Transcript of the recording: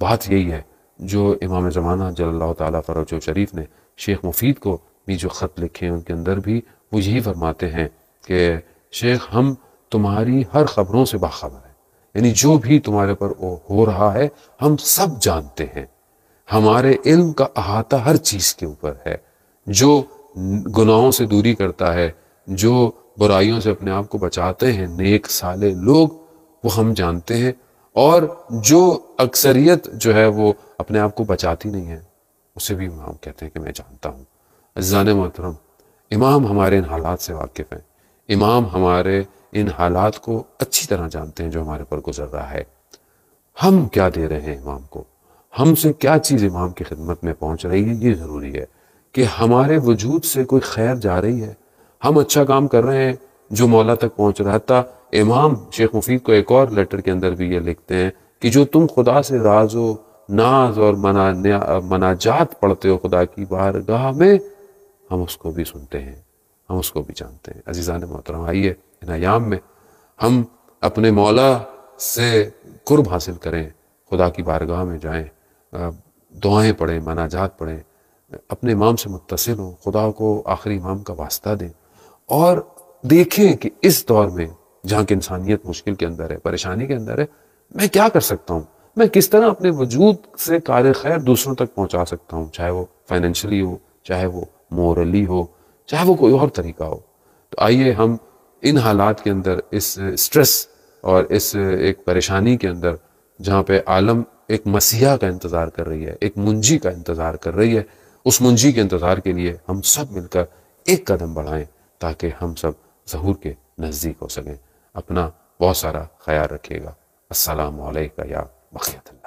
बात यही है जो इमाम ज़माना जल्ला फ़रोज शरीफ ने शेख मुफीद को भी जो ख़त लिखे हैं उनके अंदर भी वो यही फरमाते हैं कि शेख हम तुम्हारी हर खबरों से बाखबर हैं यानी जो भी तुम्हारे पर हो रहा है हम सब जानते हैं हमारे इल्म का अहाता हर चीज़ के ऊपर है जो गुनाहों से दूरी करता है जो बुराइयों से अपने आप को बचाते हैं नेक साले लोग वो हम जानते हैं और जो अक्सरियत जो है वो अपने आप को बचाती नहीं है उसे भी इमाम कहते हैं कि मैं जानता हूँ अजान मोहतरम इमाम हमारे इन हालात से वाकिफ़ हैं इमाम हमारे इन हालात को अच्छी तरह जानते हैं जो हमारे ऊपर गुजर रहा है हम क्या दे रहे हैं इमाम को हमसे क्या चीज़ इमाम की खिदमत में पहुंच रही है ये ज़रूरी है कि हमारे वजूद से कोई खैर जा रही है हम अच्छा काम कर रहे हैं जो मौला तक पहुँच रहा था इमाम शेख मुफीद को एक और लेटर के अंदर भी ये लिखते हैं कि जो तुम खुदा से राजो नाज और मना मनाजात पढ़ते हो खुदा की बारगाह में हम उसको भी सुनते हैं हम उसको भी जानते हैं अजीज़ा मोहतरम आइए इन आयाम में हम अपने मौला से कुर्ब हासिल करें खुदा की बारगाह में जाएं दुआएं पढ़ें मनाजात पढ़ें अपने इमाम से मुतसर हों खुदा को आखिरी इमाम का वास्ता दें और देखें कि इस दौर में जहाँ की इंसानियत मुश्किल के अंदर है परेशानी के अंदर है मैं क्या कर सकता हूँ मैं किस तरह अपने वजूद से कार खैर दूसरों तक पहुँचा सकता हूँ चाहे वो फाइनेंशली हो चाहे वो मोरली हो चाहे वो कोई और तरीका हो तो आइए हम इन हालात के अंदर इस स्ट्रेस और इस एक परेशानी के अंदर जहाँ पे आलम एक मसीहा का इंतज़ार कर रही है एक मुंजी का इंतज़ार कर रही है उस मुंजी के इंतज़ार के लिए हम सब मिलकर एक कदम बढ़ाएं ताकि हम सब जहूर के नज़दीक हो सकें अपना बहुत सारा ख्याल रखिएगा असलम या बखियतल्ला